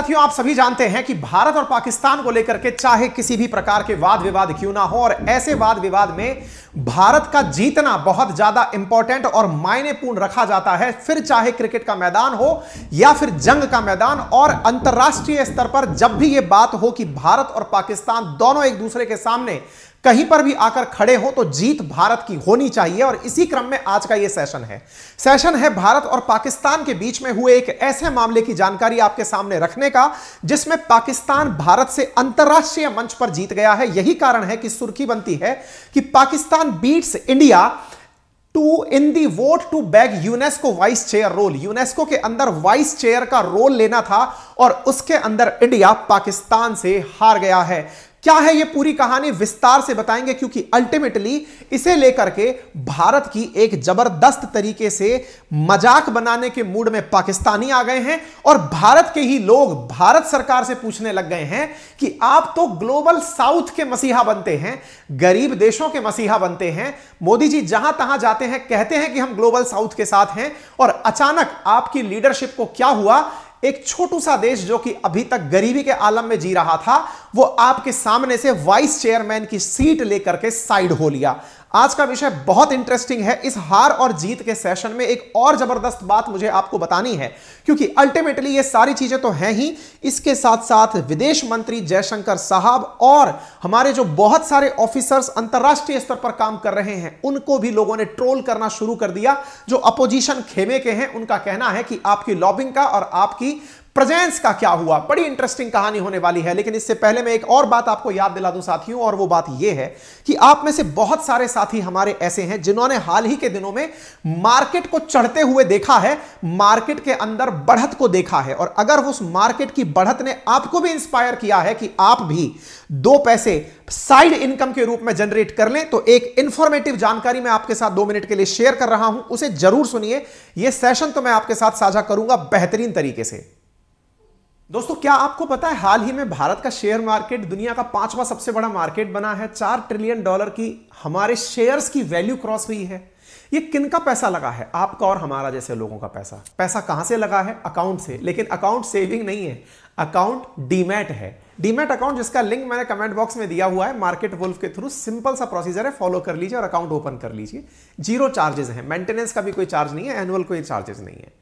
साथियों आप सभी जानते हैं कि भारत और पाकिस्तान को लेकर के चाहे किसी भी प्रकार के वाद विवाद क्यों ना हो और ऐसे वाद विवाद में भारत का जीतना बहुत ज्यादा इंपॉर्टेंट और मायनेपूर्ण रखा जाता है फिर चाहे क्रिकेट का मैदान हो या फिर जंग का मैदान और अंतर्राष्ट्रीय स्तर पर जब भी यह बात हो कि भारत और पाकिस्तान दोनों एक दूसरे के सामने कहीं पर भी आकर खड़े हो तो जीत भारत की होनी चाहिए और इसी क्रम में आज का यह सेशन है सेशन है भारत और पाकिस्तान के बीच में हुए एक ऐसे मामले की जानकारी आपके सामने रखने का जिसमें पाकिस्तान भारत से अंतर्राष्ट्रीय मंच पर जीत गया है यही कारण है कि सुर्खी बनती है कि Pakistan beats India to in the vote to bag UNESCO vice chair role UNESCO के अंदर वाइस चेयर का रोल लेना था और उसके अंदर इंडिया पाकिस्तान से हार गया है क्या है ये पूरी कहानी विस्तार से बताएंगे क्योंकि अल्टीमेटली इसे लेकर के भारत की एक जबरदस्त तरीके से मजाक बनाने के मूड में पाकिस्तानी आ गए हैं और भारत के ही लोग भारत सरकार से पूछने लग गए हैं कि आप तो ग्लोबल साउथ के मसीहा बनते हैं गरीब देशों के मसीहा बनते हैं मोदी जी जहां तहां जाते हैं कहते हैं कि हम ग्लोबल साउथ के साथ हैं और अचानक आपकी लीडरशिप को क्या हुआ एक छोटू सा देश जो कि अभी तक गरीबी के आलम में जी रहा था वो आपके सामने से वाइस चेयरमैन की सीट लेकर के साइड हो लिया आज का विषय बहुत इंटरेस्टिंग है इस हार और जीत के सेशन में एक और जबरदस्त बात मुझे आपको बतानी है क्योंकि अल्टीमेटली ये सारी चीजें तो हैं ही इसके साथ साथ विदेश मंत्री जयशंकर साहब और हमारे जो बहुत सारे ऑफिसर्स अंतर्राष्ट्रीय स्तर पर काम कर रहे हैं उनको भी लोगों ने ट्रोल करना शुरू कर दिया जो अपोजिशन खेमे के हैं उनका कहना है कि आपकी लॉबिंग का और आपकी प्रेजेंस का क्या हुआ बड़ी इंटरेस्टिंग कहानी होने वाली है लेकिन इससे पहले मैं एक और बात आपको याद दिला दूं साथियों और वो बात ये है कि आप में से बहुत सारे साथी हमारे ऐसे हैं जिन्होंने हाल ही के दिनों में मार्केट को चढ़ते हुए देखा है मार्केट के अंदर बढ़त को देखा है और अगर उस मार्केट की बढ़त ने आपको भी इंस्पायर किया है कि आप भी दो पैसे साइड इनकम के रूप में जनरेट कर लें तो एक इंफॉर्मेटिव जानकारी मैं आपके साथ दो मिनट के लिए शेयर कर रहा हूं उसे जरूर सुनिए यह सेशन तो मैं आपके साथ साझा करूंगा बेहतरीन तरीके से दोस्तों क्या आपको पता है हाल ही में भारत का शेयर मार्केट दुनिया का पांचवा सबसे बड़ा मार्केट बना है चार ट्रिलियन डॉलर की हमारे शेयर्स की वैल्यू क्रॉस हुई है ये किन का पैसा लगा है आपका और हमारा जैसे लोगों का पैसा पैसा कहां से लगा है अकाउंट से लेकिन अकाउंट सेविंग नहीं है अकाउंट डीमैट है डीमेट अकाउंट जिसका लिंक मैंने कमेंट बॉक्स में दिया हुआ है मार्केट वुल्फ के थ्रू सिंपल सा प्रोसीजर है फॉलो कर लीजिए और अकाउंट ओपन कर लीजिए जीरो चार्जेस हैं मेंटेनेंस का भी कोई चार्ज नहीं है एनुअल कोई चार्जेस नहीं है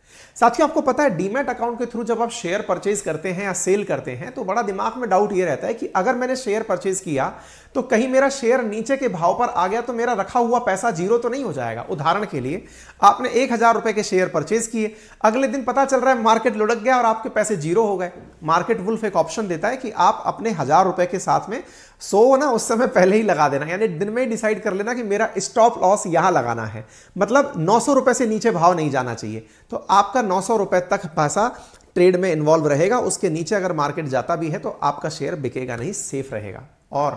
साथियों आपको पता है डीमेट अकाउंट के थ्रू जब आप शेयर परचेज करते हैं या सेल करते हैं तो बड़ा दिमाग में डाउट यह रहता है कि अगर मैंने शेयर परचेज किया तो कहीं मेरा शेयर नीचे के भाव पर आ गया तो मेरा रखा हुआ पैसा जीरो तो नहीं हो जाएगा उदाहरण के लिए आपने एक हजार रुपए के शेयर परचेज किए अगले दिन पता चल रहा है मार्केट लुढ़क गया और आपके पैसे जीरो हो गए मार्केट वुल्फ एक ऑप्शन देता है कि आप अपने हज़ार रुपए के साथ में सो ना उस समय पहले ही लगा देना यानी दिन में ही डिसाइड कर लेना कि मेरा स्टॉप लॉस यहां लगाना है मतलब नौ सौ रुपए से नीचे भाव नहीं जाना चाहिए तो आपका नौ सौ रुपए तक पैसा ट्रेड में इन्वॉल्व रहेगा उसके नीचे अगर मार्केट जाता भी है तो आपका शेयर बिकेगा नहीं सेफ रहेगा और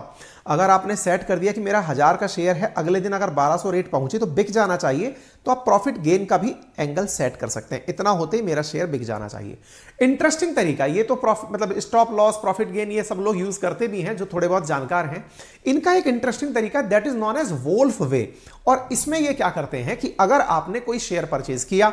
अगर आपने सेट कर दिया कि मेरा हज़ार का शेयर है अगले दिन अगर 1200 रेट पहुंचे तो बिक जाना चाहिए तो आप प्रॉफिट गेन का भी एंगल सेट कर सकते हैं इतना होते ही मेरा शेयर बिक जाना चाहिए इंटरेस्टिंग तरीका ये तो प्रॉफिट मतलब स्टॉप लॉस प्रॉफिट गेन ये सब लोग यूज़ करते भी हैं जो थोड़े बहुत जानकार हैं इनका एक इंटरेस्टिंग तरीका that is known as Wolf Way और इसमें यह क्या करते हैं कि अगर आपने कोई शेयर परचेज किया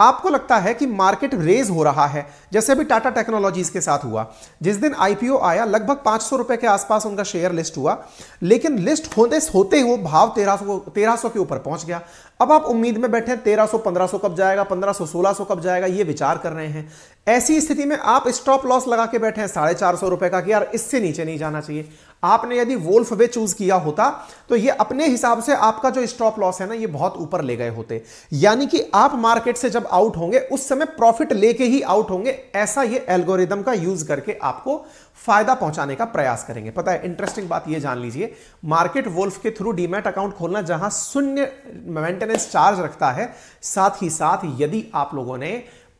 आपको लगता है कि मार्केट रेज हो रहा है जैसे अभी टाटा टेक्नोलॉजीज के साथ हुआ जिस दिन आईपीओ आया लगभग पांच रुपए के आसपास उनका शेयर लिस्ट हुआ लेकिन लिस्ट होते होते हो भाव तेरह सौ तेरह सौ के ऊपर पहुंच गया अब आप उम्मीद में बैठे तेरह सो पंद्रह सो कब जाएगा पंद्रह सो सोलह सो कब जाएगा ये विचार कर रहे हैं ऐसी स्थिति में आप स्टॉप लॉस लगा के बैठे हैं साढ़े चार सौ रुपए का कि यार इससे नीचे नहीं जाना चाहिए आपने यदि वोल्फ वे चूज किया होता तो ये अपने हिसाब से आपका जो स्टॉप लॉस है ना ये बहुत ऊपर ले गए होते यानी कि आप मार्केट से जब आउट होंगे उस समय प्रॉफिट लेके ही आउट होंगे ऐसा ये एल्गोरिदम का यूज करके आपको फायदा पहुंचाने का प्रयास करेंगे पता है इंटरेस्टिंग बात ये जान लीजिए मार्केट वोल्फ के थ्रू डीमेट अकाउंट खोलना जहां शून्य मेंटेनेंस चार्ज रखता है साथ ही साथ यदि आप लोगों ने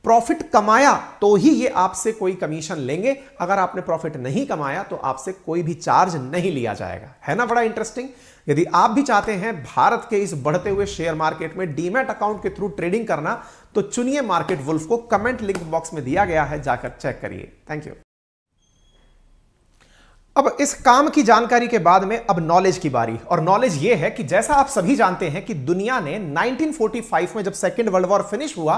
प्रॉफिट कमाया तो ही ये आपसे कोई कमीशन लेंगे अगर आपने प्रॉफिट नहीं कमाया तो आपसे कोई भी चार्ज नहीं लिया जाएगा है ना बड़ा इंटरेस्टिंग यदि आप भी चाहते हैं भारत के इस बढ़ते हुए शेयर मार्केट में डीमेट अकाउंट के थ्रू ट्रेडिंग करना तो चुनिए मार्केट वुल्फ को कमेंट लिंक बॉक्स में दिया गया है जाकर चेक करिए थैंक यू अब इस काम की जानकारी के बाद में अब नॉलेज की बारी और नॉलेज ये है कि जैसा आप सभी जानते हैं कि दुनिया ने 1945 में जब सेकेंड वर्ल्ड वॉर फिनिश हुआ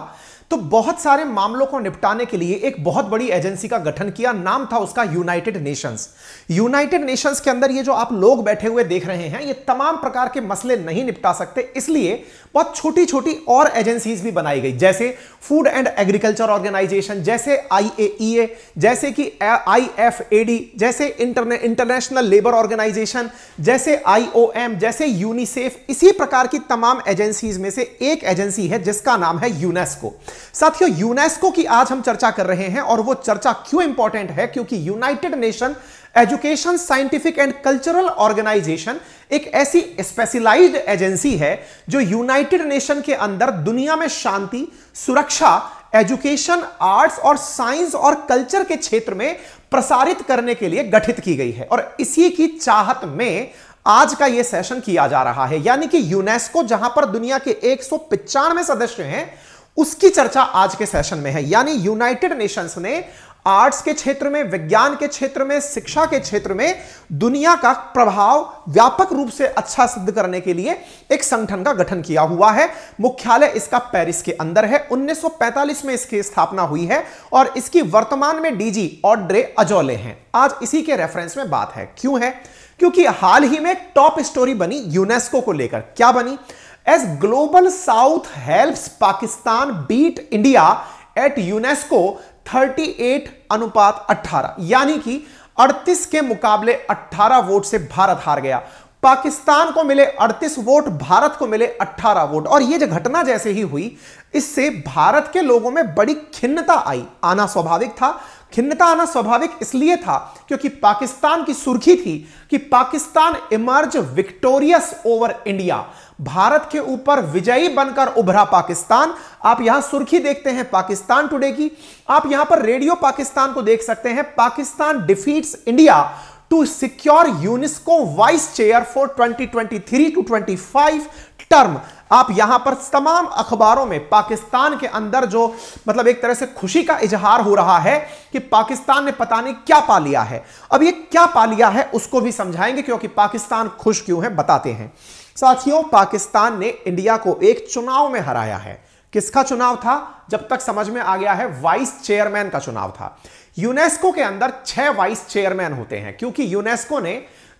तो बहुत सारे मामलों को निपटाने के लिए एक बहुत बड़ी एजेंसी का गठन किया नाम था उसका यूनाइटेड नेशंस यूनाइटेड नेशंस के अंदर ये जो आप लोग बैठे हुए देख रहे हैं ये तमाम प्रकार के मसले नहीं निपटा सकते इसलिए बहुत छोटी छोटी और एजेंसीज भी बनाई गई जैसे फूड एंड एग्रीकल्चर ऑर्गेनाइजेशन जैसे आई e जैसे कि आई जैसे इंटरनेशनल लेबर ऑर्गेनाइजेशन जैसे आई जैसे यूनिसेफ इसी प्रकार की तमाम एजेंसीज में से एक एजेंसी है जिसका नाम है यूनेस्को साथियों यूनेस्को की आज हम चर्चा कर रहे हैं और वो चर्चा क्यों इंपॉर्टेंट है क्योंकि United Nation Education Scientific and Cultural Organization एक ऐसी स्पेशलाइज्ड एजेंसी है जो यूनाइटेड नेशन के अंदर दुनिया में शांति सुरक्षा एजुकेशन आर्ट्स और साइंस और कल्चर के क्षेत्र में प्रसारित करने के लिए गठित की गई है और इसी की चाहत में आज का यह सेशन किया जा रहा है यानी कि यूनेस्को जहां पर दुनिया के एक सदस्य हैं उसकी चर्चा आज के सेशन में है यानी यूनाइटेड नेशंस ने आर्ट्स के क्षेत्र में विज्ञान के क्षेत्र में शिक्षा के क्षेत्र में दुनिया का प्रभाव व्यापक रूप से अच्छा सिद्ध करने के लिए एक संगठन का गठन किया हुआ है मुख्यालय इसका पेरिस के अंदर है 1945 में इसकी स्थापना हुई है और इसकी वर्तमान में डीजी ऑड्रे अजोले हैं आज इसी के रेफरेंस में बात है क्यों है क्योंकि हाल ही में टॉप स्टोरी बनी यूनेस्को को लेकर क्या बनी Global South help Pakistan beat India at UNESCO thirty 38 अनुपात 18 यानी कि 38 के मुकाबले 18 वोट से भारत हार गया पाकिस्तान को मिले 38 वोट भारत को मिले 18 वोट और यह जो घटना जैसे ही हुई इससे भारत के लोगों में बड़ी खिन्नता आई आना स्वाभाविक था खिन्नता आना स्वाभाविक इसलिए था क्योंकि पाकिस्तान की सुर्खी थी कि Pakistan emerge victorious over India Bharat के ऊपर विजयी बनकर उभरा पाकिस्तान आप यहां सुर्खी देखते हैं पाकिस्तान टुडे की आप यहां पर रेडियो पाकिस्तान को देख सकते हैं Pakistan defeats India to secure UNESCO vice chair for 2023 to 25 term आप यहां पर तमाम अखबारों में पाकिस्तान के अंदर जो मतलब एक तरह से खुशी का इजहार हो रहा है कि पाकिस्तान ने पता नहीं क्या पा लिया है अब ये क्या पा लिया है उसको भी समझाएंगे क्योंकि पाकिस्तान खुश क्यों है बताते हैं साथियों पाकिस्तान ने इंडिया को एक चुनाव में हराया है किसका चुनाव था जब तक समझ में आ गया है वाइस चेयरमैन का चुनाव था यूनेस्को के अंदर छह वाइस चेयरमैन होते हैं क्योंकि यूनेस्को ने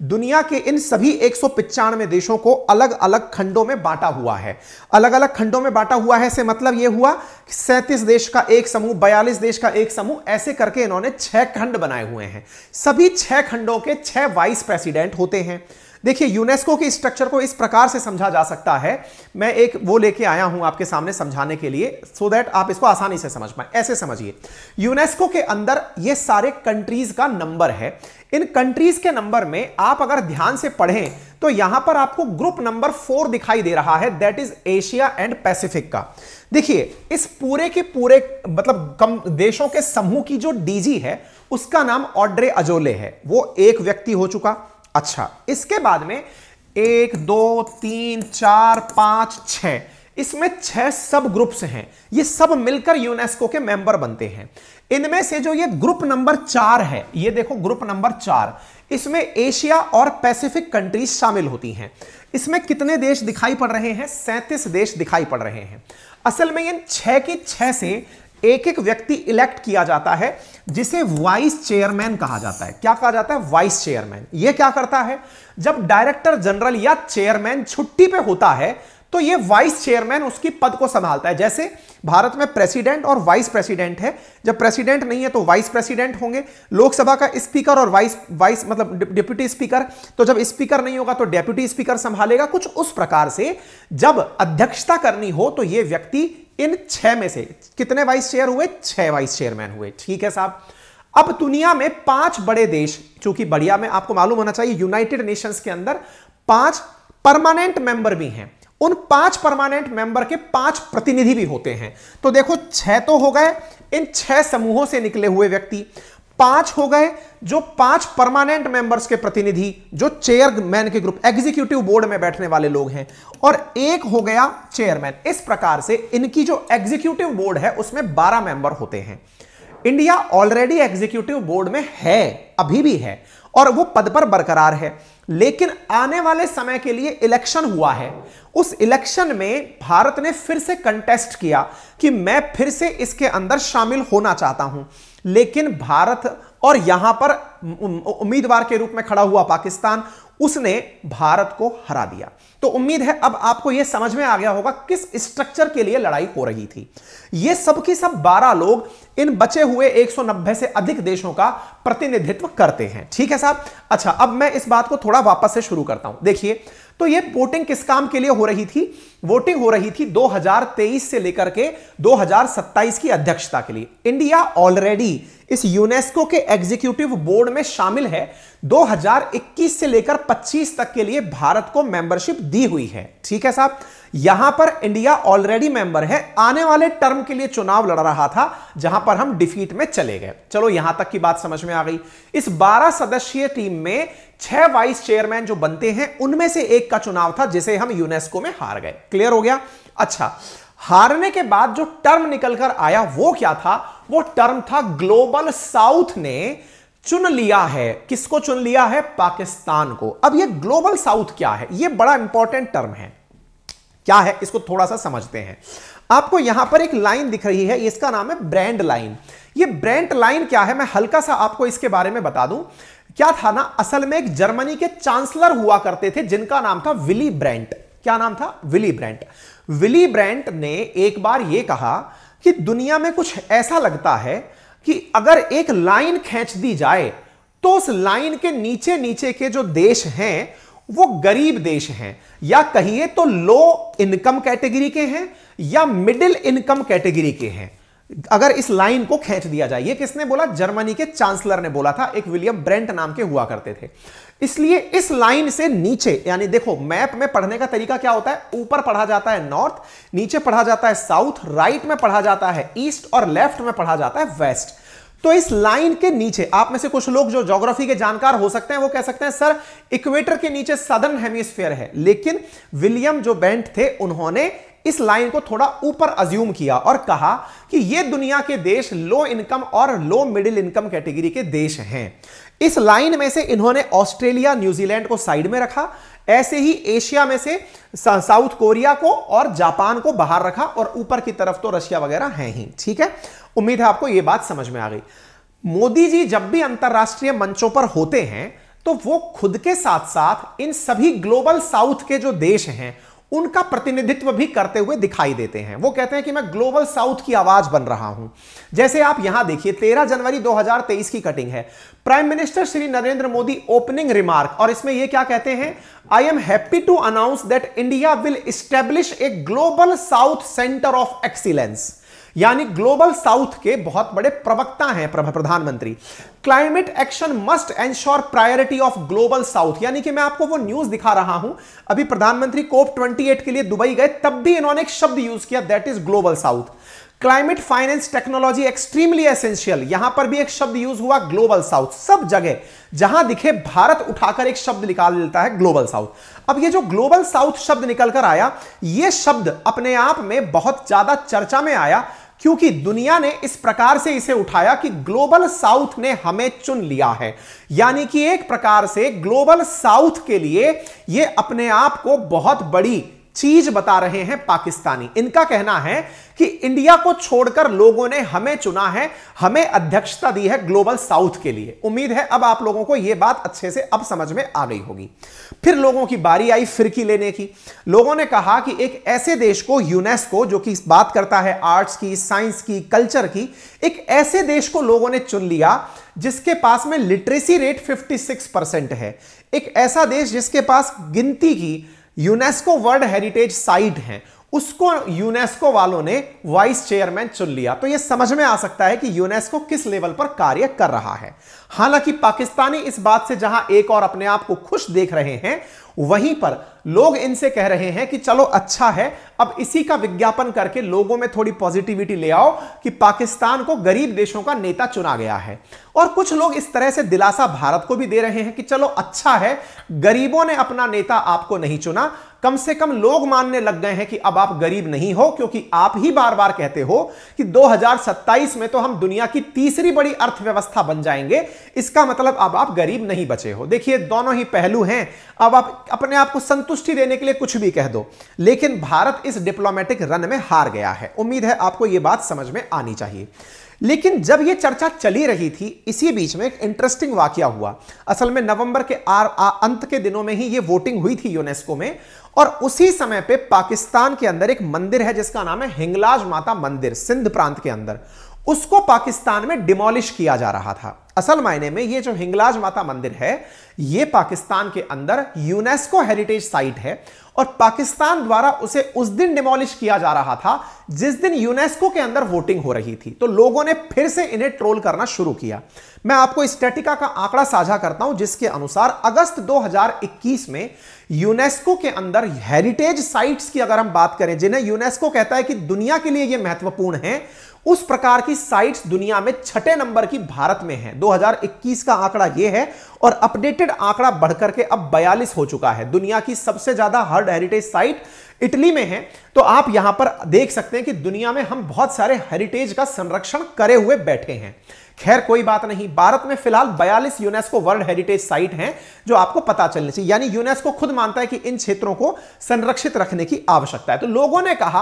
दुनिया के इन सभी एक देशों को अलग अलग खंडों में बांटा हुआ है अलग अलग खंडों में बांटा हुआ है से मतलब यह हुआ कि सैंतीस देश का एक समूह बयालीस देश का एक समूह ऐसे करके इन्होंने छह खंड बनाए हुए हैं सभी छह खंडों के छह वाइस प्रेसिडेंट होते हैं देखिए यूनेस्को के स्ट्रक्चर को इस प्रकार से समझा जा सकता है मैं एक वो लेके आया हूं आपके सामने समझाने के लिए सो so दैट आप इसको आसानी से समझ पाए ऐसे समझिए यूनेस्को के अंदर ये सारे कंट्रीज का नंबर है इन कंट्रीज के नंबर में आप अगर ध्यान से पढ़ें तो यहां पर आपको ग्रुप नंबर फोर दिखाई दे रहा है that is Asia and Pacific का देखिए इस पूरे के पूरे मतलब कम देशों के समूह की जो डीजी है उसका नाम ऑड्रे अजोले है वो एक व्यक्ति हो चुका अच्छा इसके बाद में एक दो तीन चार पांच छ इसमें छह सब ग्रुप्स हैं ये सब मिलकर यूनेस्को के मेंबर बनते हैं इनमें से जो ये ग्रुप नंबर चार है ये देखो ग्रुप नंबर चार इसमें एशिया और पैसिफिक कंट्रीज शामिल होती हैं इसमें कितने देश दिखाई पड़ रहे हैं सैंतीस देश दिखाई पड़ रहे हैं असल में इन छह की छह से एक एक व्यक्ति इलेक्ट किया जाता है जिसे वाइस चेयरमैन कहा जाता है क्या कहा जाता है वाइस चेयरमैन यह क्या करता है जब डायरेक्टर जनरल या चेयरमैन छुट्टी पे होता है तो ये वाइस चेयरमैन उसकी पद को संभालता है जैसे भारत में प्रेसिडेंट और वाइस प्रेसिडेंट है जब प्रेसिडेंट नहीं है तो वाइस प्रेसिडेंट होंगे लोकसभा का स्पीकर और वाइस वाइस मतलब डिप्यूटी स्पीकर तो जब स्पीकर नहीं होगा तो डेप्यूटी स्पीकर संभालेगा कुछ उस प्रकार से जब अध्यक्षता करनी हो तो यह व्यक्ति इन छह में से कितने वाइस चेयर हुए छह वाइस चेयरमैन हुए ठीक है साहब अब दुनिया में पांच बड़े देश चूंकि बढ़िया में आपको मालूम होना चाहिए यूनाइटेड नेशंस के अंदर पांच परमानेंट मेंबर भी हैं उन पांच परमानेंट मेंबर के पांच प्रतिनिधि भी होते हैं तो देखो छह तो हो गए इन छह समूहों से निकले हुए व्यक्ति पांच हो गए जो पांच परमानेंट मेंबर्स के प्रतिनिधि जो चेयरमैन के ग्रुप एग्जीक्यूटिव बोर्ड में बैठने वाले लोग हैं और एक हो गया चेयरमैन इस प्रकार से इनकी जो एग्जीक्यूटिव बोर्ड है उसमें बारह मेंबर होते हैं इंडिया ऑलरेडी एग्जीक्यूटिव बोर्ड में है अभी भी है और वो पद पर बरकरार है लेकिन आने वाले समय के लिए इलेक्शन हुआ है उस इलेक्शन में भारत ने फिर से कंटेस्ट किया कि मैं फिर से इसके अंदर शामिल होना चाहता हूं लेकिन भारत और यहां पर उम्मीदवार के रूप में खड़ा हुआ पाकिस्तान उसने भारत को हरा दिया तो उम्मीद है अब आपको यह समझ में आ गया होगा किस स्ट्रक्चर के लिए लड़ाई हो रही थी यह सब की सब 12 लोग इन बचे हुए 190 से अधिक देशों का प्रतिनिधित्व करते हैं ठीक है साहब अच्छा अब मैं इस बात को थोड़ा वापस से शुरू करता हूं देखिए तो यह वोटिंग किस काम के लिए हो रही थी वोटिंग हो रही थी 2023 से लेकर के 2027 की अध्यक्षता के लिए इंडिया ऑलरेडी इस यूनेस्को के एग्जीक्यूटिव बोर्ड में शामिल है 2021 से लेकर 25 तक के लिए भारत को मेंबरशिप दी हुई है ठीक है साहब यहां पर इंडिया ऑलरेडी मेंबर है आने वाले टर्म के लिए चुनाव लड़ रहा था जहां पर हम डिफीट में चले गए चलो यहां तक की बात समझ में आ गई इस 12 सदस्यीय टीम में छह वाइस चेयरमैन जो बनते हैं उनमें से एक का चुनाव था जिसे हम यूनेस्को में हार गए क्लियर हो गया अच्छा हारने के बाद जो टर्म निकलकर आया वो क्या था वो टर्म था ग्लोबल साउथ ने चुन लिया है किसको चुन लिया है पाकिस्तान को अब ये ग्लोबल साउथ क्या है ये बड़ा इंपॉर्टेंट टर्म है क्या है इसको थोड़ा सा समझते हैं आपको यहां पर एक लाइन दिख रही है इसका नाम है ब्रांड लाइन ये ब्रांड लाइन क्या है मैं हल्का सा आपको इसके बारे में बता दूं क्या था ना असल में एक जर्मनी के चांसलर हुआ करते थे जिनका नाम था विली ब्रांड क्या नाम था विली ब्रांड विली ब्रांट ने एक बार यह कहा कि दुनिया में कुछ ऐसा लगता है कि अगर एक लाइन खींच दी जाए तो उस लाइन के नीचे नीचे के जो देश हैं वो गरीब देश हैं या कहिए तो लो इनकम कैटेगरी के हैं या मिडिल इनकम कैटेगरी के हैं अगर इस लाइन को खींच दिया जाए ये किसने बोला जर्मनी के चांसलर ने बोला था एक विलियम ब्रेंट नाम के हुआ करते थे इसलिए इस लाइन से नीचे यानी देखो मैप में पढ़ने का तरीका क्या होता है ऊपर पढ़ा जाता है नॉर्थ नीचे पढ़ा जाता है साउथ राइट में पढ़ा जाता है ईस्ट और लेफ्ट में पढ़ा जाता है वेस्ट तो इस लाइन के नीचे आप में से कुछ लोग जो ज्योग्राफी के जानकार हो सकते हैं वो कह सकते हैं सर इक्वेटर के नीचे सदर्न हेमिस्फीयर है लेकिन विलियम जो बेंट थे उन्होंने इस लाइन को थोड़ा ऊपर अज्यूम किया और कहा कि ये दुनिया के देश लो इनकम और लो मिडिल इनकम कैटेगरी के देश हैं इस लाइन में से इन्होंने ऑस्ट्रेलिया न्यूजीलैंड को साइड में रखा ऐसे ही एशिया में से साउथ कोरिया को और जापान को बाहर रखा और ऊपर की तरफ तो रशिया वगैरह है ही ठीक है उम्मीद है आपको यह बात समझ में आ गई मोदी जी जब भी अंतर्राष्ट्रीय मंचों पर होते हैं तो वो खुद के साथ साथ इन सभी ग्लोबल साउथ के जो देश हैं उनका प्रतिनिधित्व भी करते हुए दिखाई देते हैं वो कहते हैं कि मैं ग्लोबल साउथ की आवाज बन रहा हूं जैसे आप यहां देखिए तेरह जनवरी 2023 की कटिंग है prime minister Shri Narendra Modi opening remark और इसमें ये क्या कहते हैं I am happy to announce that India will establish a Global South centre of excellence यानी ग्लोबल साउथ के बहुत बड़े प्रवक्ता हैं प्रधानमंत्री climate action must ensure priority of Global South यानी कि मैं आपको वो न्यूज दिखा रहा हूं अभी प्रधानमंत्री कोप 28 के लिए दुबई गए तब भी इन्होंने एक शब्द यूज किया that is Global South climate finance technology extremely essential यहां पर भी एक शब्द यूज हुआ ग्लोबल साउथ सब जगह जहां दिखे भारत उठाकर एक शब्द निकाल लेता है ग्लोबल साउथ अब ये जो ग्लोबल साउथ शब्द निकलकर आया ये शब्द अपने आप में बहुत ज्यादा चर्चा में आया क्योंकि दुनिया ने इस प्रकार से इसे उठाया कि ग्लोबल साउथ ने हमें चुन लिया है यानी कि एक प्रकार से ग्लोबल साउथ के लिए यह अपने आप को बहुत बड़ी चीज बता रहे हैं पाकिस्तानी इनका कहना है कि इंडिया को छोड़कर लोगों ने हमें चुना है हमें अध्यक्षता दी है ग्लोबल साउथ के लिए उम्मीद है अब आप लोगों को यह बात अच्छे से अब समझ में आ गई होगी फिर लोगों की बारी आई फिरकी लेने की लोगों ने कहा कि एक ऐसे देश को यूनेस्को जो कि बात करता है आर्ट्स की साइंस की कल्चर की एक ऐसे देश को लोगों ने चुन लिया जिसके पास में लिटरेसी रेट 56 परसेंट है एक ऐसा देश जिसके पास गिनती की यूनेस्को वर्ल्ड हेरिटेज साइट है उसको यूनेस्को वालों ने वाइस चेयरमैन चुन लिया तो यह समझ में आ सकता है कि यूनेस्को किस लेवल पर कार्य कर रहा है हालांकि पाकिस्तानी इस बात से जहां एक और अपने आप को खुश देख रहे हैं वहीं पर लोग इनसे कह रहे हैं कि चलो अच्छा है अब इसी का विज्ञापन करके लोगों में थोड़ी पॉजिटिविटी ले आओ कि पाकिस्तान को गरीब देशों का नेता चुना गया है और कुछ लोग इस तरह से दिलासा भारत को भी दे रहे हैं कि चलो अच्छा है गरीबों ने अपना नेता आपको नहीं चुना कम से कम लोग मानने लग गए हैं कि अब आप गरीब नहीं हो क्योंकि आप ही बार बार कहते हो कि दो में तो हम दुनिया की तीसरी बड़ी अर्थव्यवस्था बन जाएंगे इसका मतलब अब आप गरीब नहीं बचे हो देखिए दोनों ही पहलू हैं अब आप अपने आप को संतुष्टि देने के लिए कुछ भी कह दो लेकिन भारत इस डिप्लोमेटिक रन में हार गया है उम्मीद है आपको यह बात समझ में आनी चाहिए लेकिन जब यह चर्चा चली रही थी इसी बीच में एक इंटरेस्टिंग वाक्य हुआ असल में नवंबर के आर आ, अंत के दिनों में ही यह वोटिंग हुई थी यूनेस्को में और उसी समय पे पाकिस्तान के अंदर एक मंदिर है जिसका नाम है हिंगलाज माता मंदिर सिंध प्रांत के अंदर उसको पाकिस्तान में डिमोलिश किया जा रहा था असल मायने में ये जो हिंगलाज माता मंदिर है ये पाकिस्तान के अंदर यूनेस्को हेरिटेज साइट है और पाकिस्तान द्वारा उसे उस दिन डिमोलिश किया जा रहा था जिस दिन यूनेस्को के अंदर वोटिंग हो रही थी तो लोगों ने फिर से इन्हें ट्रोल करना शुरू किया मैं आपको स्टेटिका का आंकड़ा साझा करता हूं जिसके अनुसार अगस्त 2021 में यूनेस्को के अंदर हेरिटेज साइट्स की अगर हम बात करें जिन्हें यूनेस्को कहता है कि दुनिया के लिए यह महत्वपूर्ण है उस प्रकार की साइट्स दुनिया में छठे नंबर की भारत में है 2021 का आंकड़ा यह है और अपडेटेड आंकड़ा बढ़कर के अब 42 हो चुका है दुनिया की सबसे ज्यादा हर्ड हेरिटेज साइट इटली में है तो आप यहां पर देख सकते हैं कि दुनिया में हम बहुत सारे हेरिटेज का संरक्षण करे हुए बैठे हैं खैर कोई बात नहीं भारत में फिलहाल 42 यूनेस्को वर्ल्ड हेरिटेज साइट हैं जो आपको पता चलनी चाहिए यानी यूनेस्को खुद मानता है कि इन क्षेत्रों को संरक्षित रखने की आवश्यकता है तो लोगों ने कहा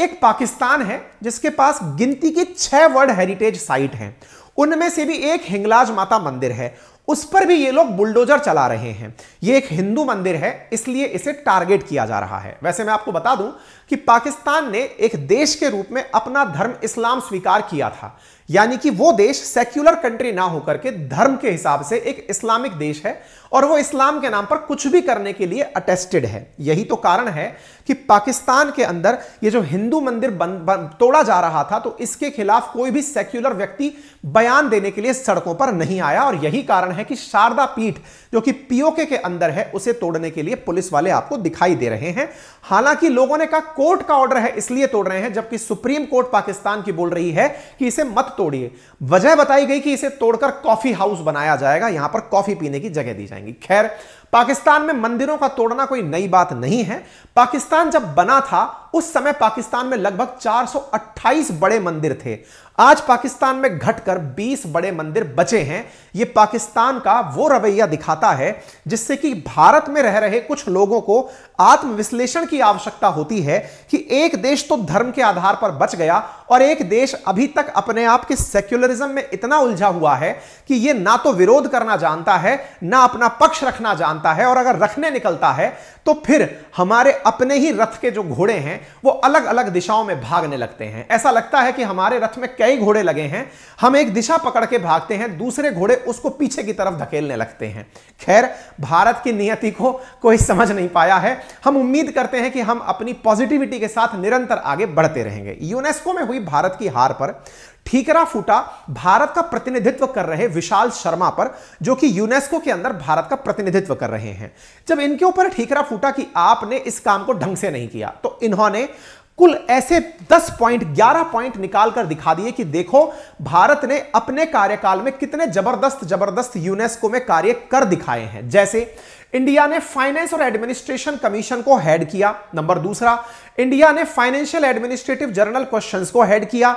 एक पाकिस्तान है जिसके पास गिनती की छह वर्ल्ड हेरिटेज साइट हैं उनमें से भी एक हिंगलाज माता मंदिर है उस पर भी ये लोग बुलडोजर चला रहे हैं ये एक हिंदू मंदिर है इसलिए इसे टारगेट किया जा रहा है वैसे मैं आपको बता दूं कि पाकिस्तान ने एक देश के रूप में अपना धर्म इस्लाम स्वीकार किया था यानी कि वो देश सेक्युलर कंट्री ना होकर के धर्म के हिसाब से एक इस्लामिक देश है और वो इस्लाम के नाम पर कुछ भी करने के लिए अटेस्टेड है यही तो कारण है कि पाकिस्तान के अंदर ये जो हिंदू मंदिर बन, बन, तोड़ा जा रहा था तो इसके खिलाफ कोई भी सेक्युलर व्यक्ति बयान देने के लिए सड़कों पर नहीं आया और यही कारण है कि शारदा पीठ जो कि पीओके के अंदर है उसे तोड़ने के लिए पुलिस वाले आपको दिखाई दे रहे हैं हालांकि लोगों ने कहा कोर्ट का ऑर्डर है इसलिए तोड़ रहे हैं जबकि सुप्रीम कोर्ट पाकिस्तान की बोल रही है कि इसे मत तोड़िए वजह बताई गई कि इसे तोड़कर कॉफी हाउस बनाया जाएगा यहां पर कॉफी पीने की जगह दी जाएंगी खैर पाकिस्तान में मंदिरों का तोड़ना कोई नई बात नहीं है पाकिस्तान जब बना था उस समय पाकिस्तान में लगभग 428 बड़े मंदिर थे आज पाकिस्तान में घटकर 20 बड़े मंदिर बचे हैं यह पाकिस्तान का वो रवैया दिखाता है जिससे कि भारत में रह रहे कुछ लोगों को आत्मविश्लेषण की आवश्यकता होती है कि एक देश तो धर्म के आधार पर बच गया और एक देश अभी तक अपने आप के सेक्युलरिज्म में इतना उलझा हुआ है कि यह ना तो विरोध करना जानता है ना अपना पक्ष रखना जानता बांधता है और अगर रखने निकलता है तो फिर हमारे अपने ही रथ के जो घोड़े हैं वो अलग अलग दिशाओं में भागने लगते हैं ऐसा लगता है कि हमारे रथ में कई घोड़े लगे हैं हम एक दिशा पकड़ के भागते हैं दूसरे घोड़े उसको पीछे की तरफ धकेलने लगते हैं खैर भारत की नियति को कोई समझ नहीं पाया है हम उम्मीद करते हैं कि हम अपनी पॉजिटिविटी के साथ निरंतर आगे बढ़ते रहेंगे यूनेस्को में हुई भारत की हार पर ठीकरा फूटा भारत का प्रतिनिधित्व कर रहे विशाल शर्मा पर जो कि यूनेस्को के अंदर भारत का प्रतिनिधित्व कर रहे हैं जब इनके ऊपर ठीकरा फूटा कि आपने इस काम को ढंग से नहीं किया तो इन्होंने कुल ऐसे 10 पॉइंट 11 पॉइंट निकालकर दिखा दिए कि देखो भारत ने अपने कार्यकाल में कितने जबरदस्त जबरदस्त यूनेस्को में कार्य कर दिखाए हैं जैसे इंडिया ने फाइनेंस और एडमिनिस्ट्रेशन कमीशन को हेड किया नंबर दूसरा इंडिया ने फाइनेंशियल एडमिनिस्ट्रेटिव जर्नल क्वेश्चंस को हेड किया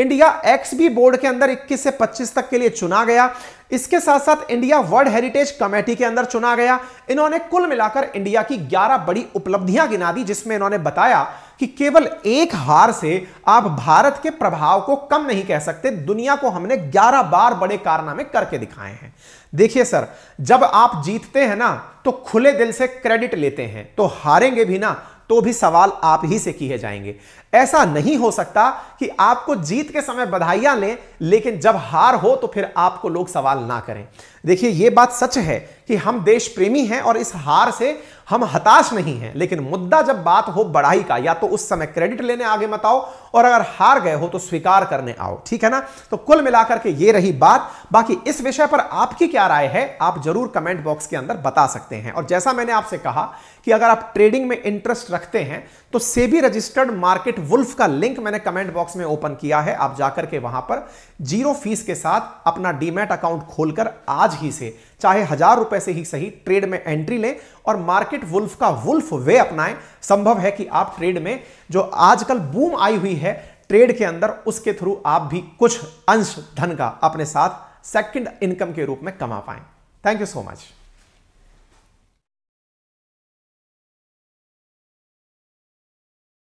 इंडिया एक्स बी बोर्ड के अंदर 21 से 25 तक के लिए चुना गया इसके साथ साथ इंडिया वर्ल्ड हेरिटेज कमेटी के अंदर चुना गया इन्होंने कुल मिलाकर इंडिया की 11 बड़ी उपलब्धियां गिना दी जिसमें इन्होंने बताया कि केवल एक हार से आप भारत के प्रभाव को कम नहीं कह सकते दुनिया को हमने 11 बार बड़े कारनामे करके दिखाए हैं देखिए सर जब आप जीतते हैं ना तो खुले दिल से क्रेडिट लेते हैं तो हारेंगे भी ना तो भी सवाल आप ही से किए जाएंगे ऐसा नहीं हो सकता कि आपको जीत के समय बधाइयां लें लेकिन जब हार हो तो फिर आपको लोग सवाल ना करें देखिए ये बात सच है कि हम देश प्रेमी हैं और इस हार से हम हताश नहीं हैं लेकिन मुद्दा जब बात हो बढ़ाई का या तो उस समय क्रेडिट लेने आगे मत आओ और अगर हार गए हो तो स्वीकार करने आओ ठीक है ना तो कुल मिलाकर के ये रही बात बाकी इस विषय पर आपकी क्या राय है आप जरूर कमेंट बॉक्स के अंदर बता सकते हैं और जैसा मैंने आपसे कहा कि अगर आप ट्रेडिंग में इंटरेस्ट रखते हैं तो सेबी रजिस्टर्ड मार्केट वुल्फ का लिंक मैंने कमेंट बॉक्स में ओपन किया है आप जाकर के वहां पर जीरो फीस के साथ अपना डीमेट अकाउंट खोलकर आज आज ही से चाहे हजार रुपए से ही सही ट्रेड में एंट्री लें और मार्केट वुल्फ का वुल्फ वे अपनाएं संभव है कि आप ट्रेड में जो आजकल बूम आई हुई है ट्रेड के अंदर उसके थ्रू आप भी कुछ अंश धन का अपने साथ सेकंड इनकम के रूप में कमा पाएं थैंक यू सो मच